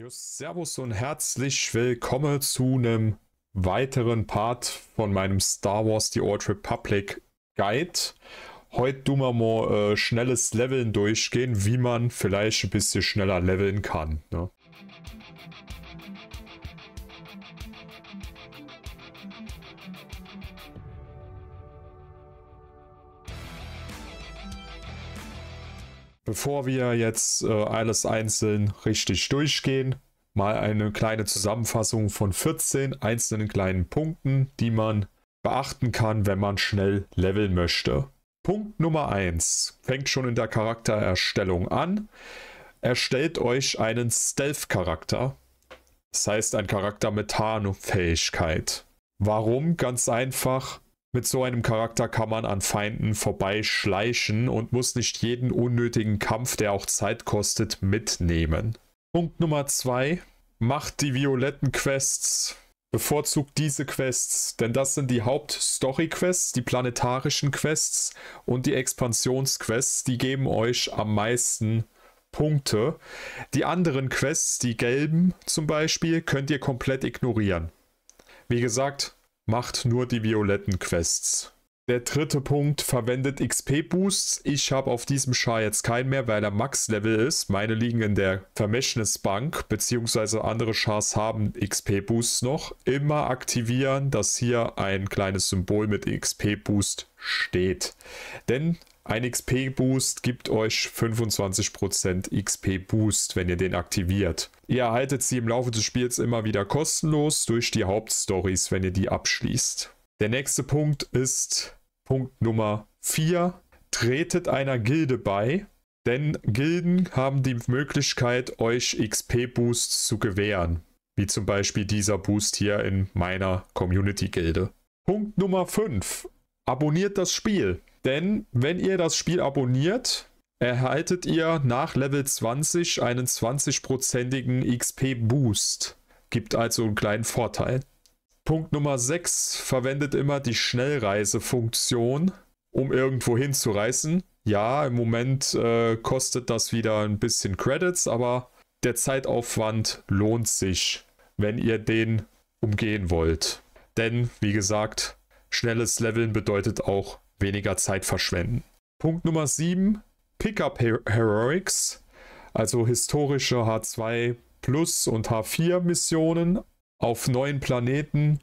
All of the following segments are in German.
Just Servus und herzlich willkommen zu einem weiteren Part von meinem Star Wars The Old Republic Guide. Heute tun wir mal äh, schnelles Leveln durchgehen, wie man vielleicht ein bisschen schneller leveln kann. Ne? Bevor wir jetzt äh, alles einzeln richtig durchgehen, mal eine kleine Zusammenfassung von 14 einzelnen kleinen Punkten, die man beachten kann, wenn man schnell leveln möchte. Punkt Nummer 1 fängt schon in der Charaktererstellung an. Erstellt euch einen Stealth-Charakter. Das heißt, ein Charakter mit Tarnfähigkeit. Warum? Ganz einfach, mit so einem Charakter kann man an Feinden vorbeischleichen und muss nicht jeden unnötigen Kampf, der auch Zeit kostet, mitnehmen. Punkt Nummer 2. Macht die violetten Quests. Bevorzugt diese Quests, denn das sind die Haupt-Story-Quests, die planetarischen Quests und die Expansionsquests. Die geben euch am meisten Punkte. Die anderen Quests, die gelben zum Beispiel, könnt ihr komplett ignorieren. Wie gesagt, Macht nur die violetten Quests. Der dritte Punkt verwendet XP-Boosts. Ich habe auf diesem Char jetzt keinen mehr, weil er Max-Level ist. Meine liegen in der Vermächtnisbank, beziehungsweise andere Chars haben XP-Boosts noch. Immer aktivieren, dass hier ein kleines Symbol mit XP-Boost steht. Denn ein XP-Boost gibt euch 25% XP-Boost, wenn ihr den aktiviert. Ihr erhaltet sie im Laufe des Spiels immer wieder kostenlos durch die Hauptstories, wenn ihr die abschließt. Der nächste Punkt ist Punkt Nummer 4. Tretet einer Gilde bei, denn Gilden haben die Möglichkeit, euch XP-Boosts zu gewähren. Wie zum Beispiel dieser Boost hier in meiner Community-Gilde. Punkt Nummer 5. Abonniert das Spiel. Denn wenn ihr das Spiel abonniert, erhaltet ihr nach Level 20 einen 20-prozentigen XP-Boost. Gibt also einen kleinen Vorteil. Punkt Nummer 6 verwendet immer die Schnellreisefunktion, um irgendwo hinzureisen. Ja, im Moment äh, kostet das wieder ein bisschen Credits, aber der Zeitaufwand lohnt sich, wenn ihr den umgehen wollt. Denn, wie gesagt, schnelles Leveln bedeutet auch weniger Zeit verschwenden. Punkt Nummer 7, Pickup Her Heroics, also historische H2 Plus und H4 Missionen auf neuen Planeten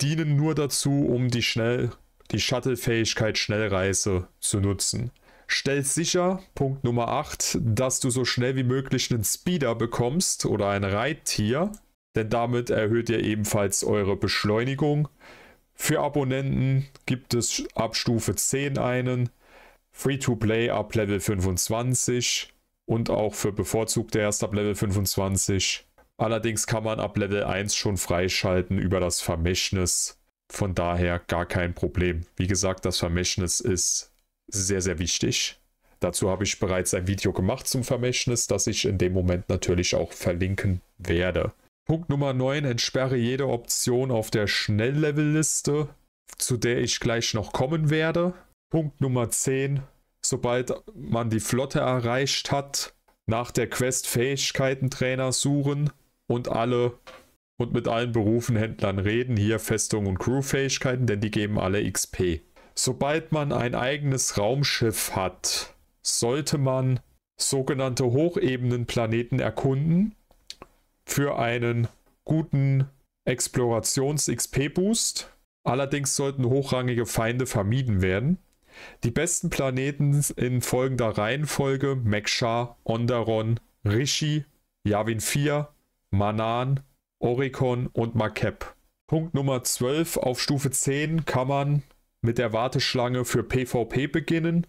dienen nur dazu, um die, schnell, die Shuttle-Fähigkeit Schnellreise zu nutzen. Stell sicher, Punkt Nummer 8, dass du so schnell wie möglich einen Speeder bekommst oder ein Reittier, denn damit erhöht ihr ebenfalls eure Beschleunigung. Für Abonnenten gibt es ab Stufe 10 einen, Free-to-Play ab Level 25 und auch für bevorzugte erst ab Level 25 Allerdings kann man ab Level 1 schon freischalten über das Vermächtnis. Von daher gar kein Problem. Wie gesagt, das Vermächtnis ist sehr, sehr wichtig. Dazu habe ich bereits ein Video gemacht zum Vermächtnis, das ich in dem Moment natürlich auch verlinken werde. Punkt Nummer 9, entsperre jede Option auf der Schnelllevelliste, zu der ich gleich noch kommen werde. Punkt Nummer 10, sobald man die Flotte erreicht hat, nach der Quest Fähigkeiten Trainer suchen und alle und mit allen Berufen Händlern reden, hier Festung und Crew-Fähigkeiten, denn die geben alle XP. Sobald man ein eigenes Raumschiff hat, sollte man sogenannte Hochebenenplaneten erkunden für einen guten Explorations-XP-Boost. Allerdings sollten hochrangige Feinde vermieden werden. Die besten Planeten in folgender Reihenfolge: Meksha, Onderon, Rishi, Yavin 4, Manan, Oricon und Makep. Punkt Nummer 12. Auf Stufe 10 kann man mit der Warteschlange für PvP beginnen,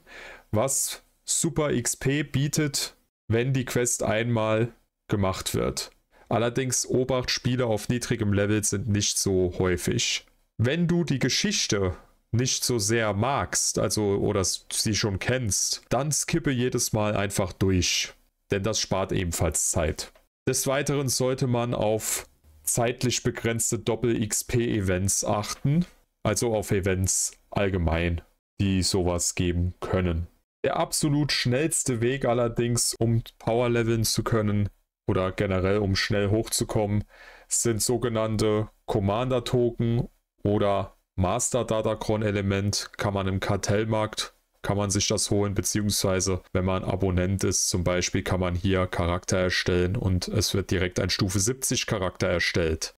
was Super XP bietet, wenn die Quest einmal gemacht wird. Allerdings Obacht, Spieler auf niedrigem Level sind nicht so häufig. Wenn du die Geschichte nicht so sehr magst, also oder sie schon kennst, dann skippe jedes Mal einfach durch, denn das spart ebenfalls Zeit. Des Weiteren sollte man auf zeitlich begrenzte Doppel-XP-Events achten, also auf Events allgemein, die sowas geben können. Der absolut schnellste Weg allerdings, um Power leveln zu können oder generell um schnell hochzukommen, sind sogenannte Commander-Token oder Master Datacron-Element, kann man im Kartellmarkt kann man sich das holen, beziehungsweise wenn man Abonnent ist, zum Beispiel kann man hier Charakter erstellen und es wird direkt ein Stufe 70 Charakter erstellt.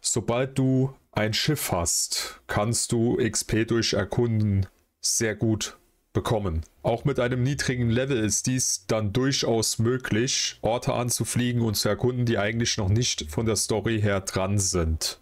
Sobald du ein Schiff hast, kannst du XP durch Erkunden sehr gut bekommen. Auch mit einem niedrigen Level ist dies dann durchaus möglich, Orte anzufliegen und zu erkunden, die eigentlich noch nicht von der Story her dran sind.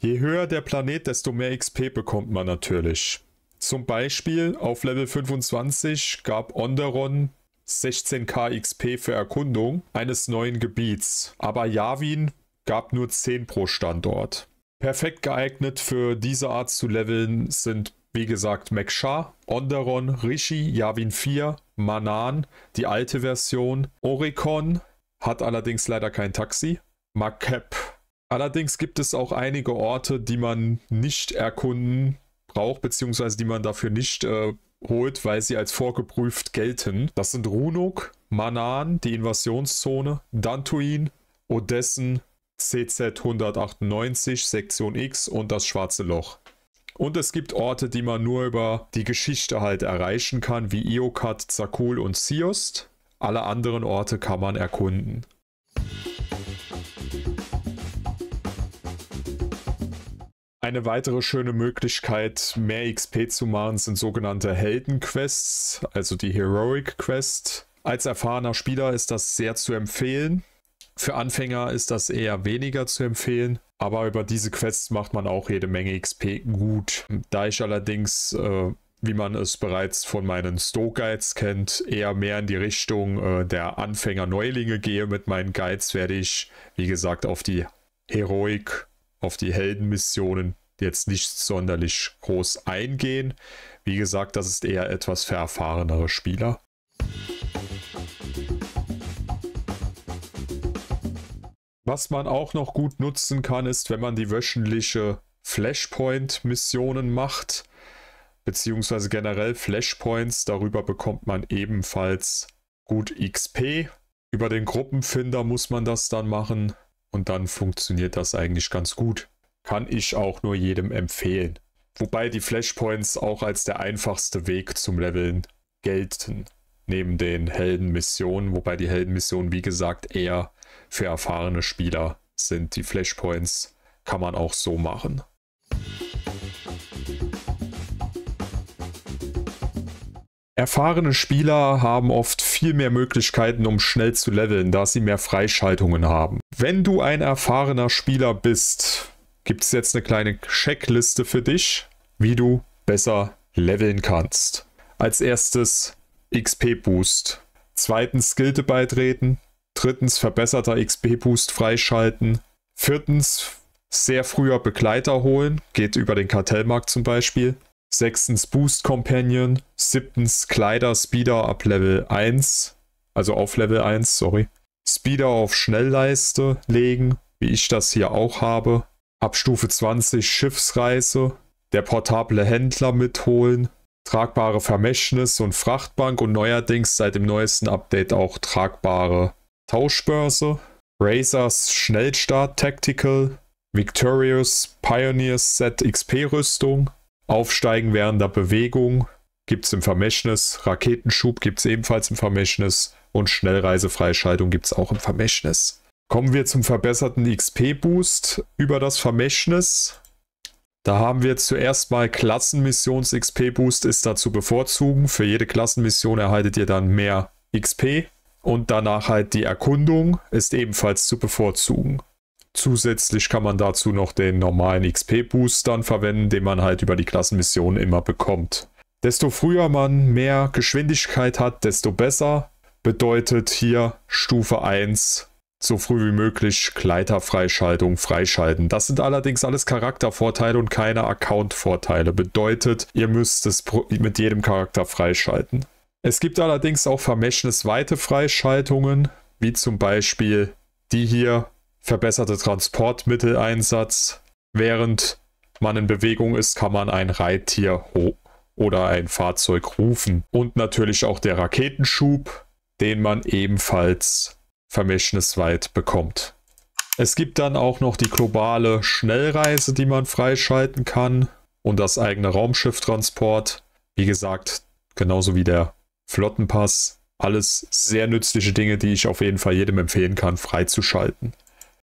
Je höher der Planet, desto mehr XP bekommt man natürlich. Zum Beispiel auf Level 25 gab Onderon 16k XP für Erkundung eines neuen Gebiets, aber Yavin gab nur 10 pro Standort. Perfekt geeignet für diese Art zu leveln sind wie gesagt Meksha, Onderon, Rishi, Yavin 4, Manan, die alte Version, Oricon, hat allerdings leider kein Taxi, Makep Allerdings gibt es auch einige Orte, die man nicht erkunden braucht, beziehungsweise die man dafür nicht äh, holt, weil sie als vorgeprüft gelten. Das sind Runuk, Manan, die Invasionszone, Dantuin, Odessen, CZ 198, Sektion X und das Schwarze Loch. Und es gibt Orte, die man nur über die Geschichte halt erreichen kann, wie Iokat, Zakul und Siost. Alle anderen Orte kann man erkunden. Eine weitere schöne Möglichkeit, mehr XP zu machen, sind sogenannte Heldenquests, also die Heroic Quest. Als erfahrener Spieler ist das sehr zu empfehlen. Für Anfänger ist das eher weniger zu empfehlen, aber über diese Quests macht man auch jede Menge XP gut. Da ich allerdings äh, wie man es bereits von meinen Stoke Guides kennt, eher mehr in die Richtung äh, der Anfänger-Neulinge gehe mit meinen Guides, werde ich, wie gesagt, auf die Heroik auf die Heldenmissionen jetzt nicht sonderlich groß eingehen. Wie gesagt, das ist eher etwas für erfahrenere Spieler. Was man auch noch gut nutzen kann, ist, wenn man die wöchentliche Flashpoint-Missionen macht, beziehungsweise generell Flashpoints, darüber bekommt man ebenfalls gut XP. Über den Gruppenfinder muss man das dann machen. Und dann funktioniert das eigentlich ganz gut. Kann ich auch nur jedem empfehlen. Wobei die Flashpoints auch als der einfachste Weg zum Leveln gelten. Neben den Heldenmissionen, wobei die Heldenmissionen, wie gesagt, eher für erfahrene Spieler sind. Die Flashpoints kann man auch so machen. Erfahrene Spieler haben oft viel mehr Möglichkeiten, um schnell zu leveln, da sie mehr Freischaltungen haben. Wenn du ein erfahrener Spieler bist, gibt es jetzt eine kleine Checkliste für dich, wie du besser leveln kannst. Als erstes XP-Boost. Zweitens Skillte beitreten. Drittens verbesserter XP-Boost freischalten. Viertens sehr früher Begleiter holen, geht über den Kartellmarkt zum Beispiel. Sechstens Boost Companion. Siebtens Kleider Speeder ab Level 1. Also auf Level 1, sorry. Speeder auf Schnellleiste legen, wie ich das hier auch habe. Ab Stufe 20 Schiffsreise. Der portable Händler mitholen. Tragbare Vermächtnis und Frachtbank und neuerdings seit dem neuesten Update auch tragbare Tauschbörse. Razors Schnellstart Tactical. Victorious Pioneer Set XP Rüstung. Aufsteigen währender Bewegung gibt es im Vermächtnis, Raketenschub gibt es ebenfalls im Vermächtnis und Schnellreisefreischaltung gibt es auch im Vermächtnis. Kommen wir zum verbesserten XP-Boost über das Vermächtnis. Da haben wir zuerst mal Klassenmissions-XP-Boost ist dazu bevorzugen. Für jede Klassenmission erhaltet ihr dann mehr XP und danach halt die Erkundung ist ebenfalls zu bevorzugen. Zusätzlich kann man dazu noch den normalen XP-Boost dann verwenden, den man halt über die Klassenmissionen immer bekommt. Desto früher man mehr Geschwindigkeit hat, desto besser. Bedeutet hier Stufe 1 so früh wie möglich Gleiterfreischaltung freischalten. Das sind allerdings alles Charaktervorteile und keine Accountvorteile. Bedeutet, ihr müsst es mit jedem Charakter freischalten. Es gibt allerdings auch vermächtnisweite Freischaltungen, wie zum Beispiel die hier verbesserte Transportmitteleinsatz. Während man in Bewegung ist, kann man ein Reittier oder ein Fahrzeug rufen. Und natürlich auch der Raketenschub, den man ebenfalls vermächtnisweit bekommt. Es gibt dann auch noch die globale Schnellreise, die man freischalten kann und das eigene Raumschifftransport. Wie gesagt, genauso wie der Flottenpass. Alles sehr nützliche Dinge, die ich auf jeden Fall jedem empfehlen kann, freizuschalten.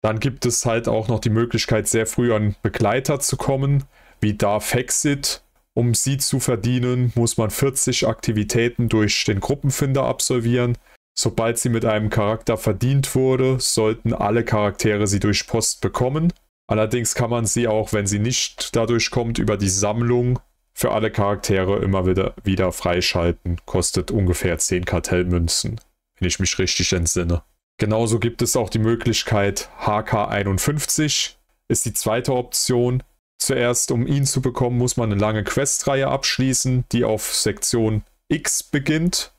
Dann gibt es halt auch noch die Möglichkeit, sehr früh an Begleiter zu kommen, wie Darth Hexit. Um sie zu verdienen, muss man 40 Aktivitäten durch den Gruppenfinder absolvieren. Sobald sie mit einem Charakter verdient wurde, sollten alle Charaktere sie durch Post bekommen. Allerdings kann man sie auch, wenn sie nicht dadurch kommt, über die Sammlung für alle Charaktere immer wieder, wieder freischalten. Kostet ungefähr 10 Kartellmünzen, wenn ich mich richtig entsinne. Genauso gibt es auch die Möglichkeit HK51 ist die zweite Option. Zuerst, um ihn zu bekommen, muss man eine lange Questreihe abschließen, die auf Sektion X beginnt.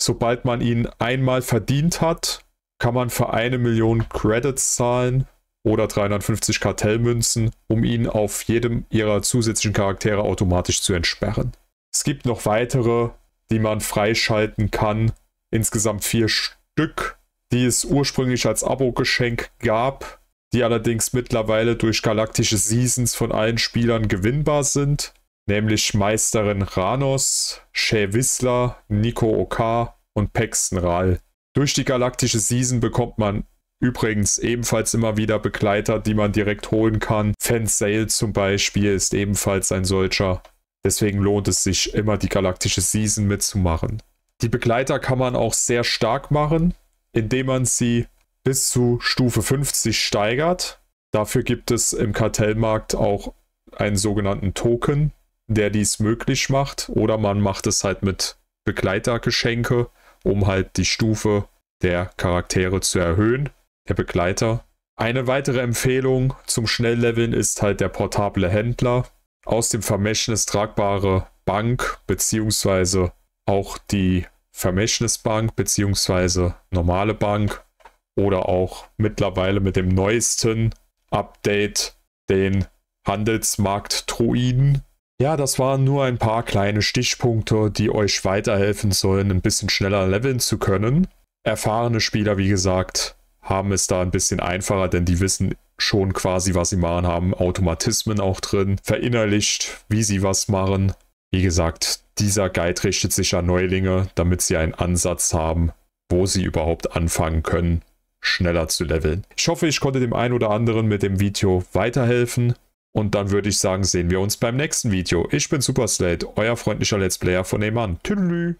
Sobald man ihn einmal verdient hat, kann man für eine Million Credits zahlen oder 350 Kartellmünzen, um ihn auf jedem ihrer zusätzlichen Charaktere automatisch zu entsperren. Es gibt noch weitere, die man freischalten kann. Insgesamt vier Stück die es ursprünglich als Abo-Geschenk gab, die allerdings mittlerweile durch galaktische Seasons von allen Spielern gewinnbar sind, nämlich Meisterin Ranos, Shay Whistler, Nico Oka und Paxton Ral. Durch die galaktische Season bekommt man übrigens ebenfalls immer wieder Begleiter, die man direkt holen kann. Fansale zum Beispiel ist ebenfalls ein solcher. Deswegen lohnt es sich immer, die galaktische Season mitzumachen. Die Begleiter kann man auch sehr stark machen indem man sie bis zu Stufe 50 steigert. Dafür gibt es im Kartellmarkt auch einen sogenannten Token, der dies möglich macht. Oder man macht es halt mit Begleitergeschenke, um halt die Stufe der Charaktere zu erhöhen, der Begleiter. Eine weitere Empfehlung zum Schnellleveln ist halt der portable Händler. Aus dem Vermächtnis tragbare Bank beziehungsweise auch die Vermächtnis Bank beziehungsweise normale Bank oder auch mittlerweile mit dem neuesten Update den Handelsmarkt Druiden. Ja, das waren nur ein paar kleine Stichpunkte, die euch weiterhelfen sollen, ein bisschen schneller leveln zu können. Erfahrene Spieler, wie gesagt, haben es da ein bisschen einfacher, denn die wissen schon quasi, was sie machen, haben Automatismen auch drin, verinnerlicht, wie sie was machen wie gesagt, dieser Guide richtet sich an Neulinge, damit sie einen Ansatz haben, wo sie überhaupt anfangen können, schneller zu leveln. Ich hoffe, ich konnte dem einen oder anderen mit dem Video weiterhelfen. Und dann würde ich sagen, sehen wir uns beim nächsten Video. Ich bin Super Slate, euer freundlicher Let's Player von nebenan. Tüdelü.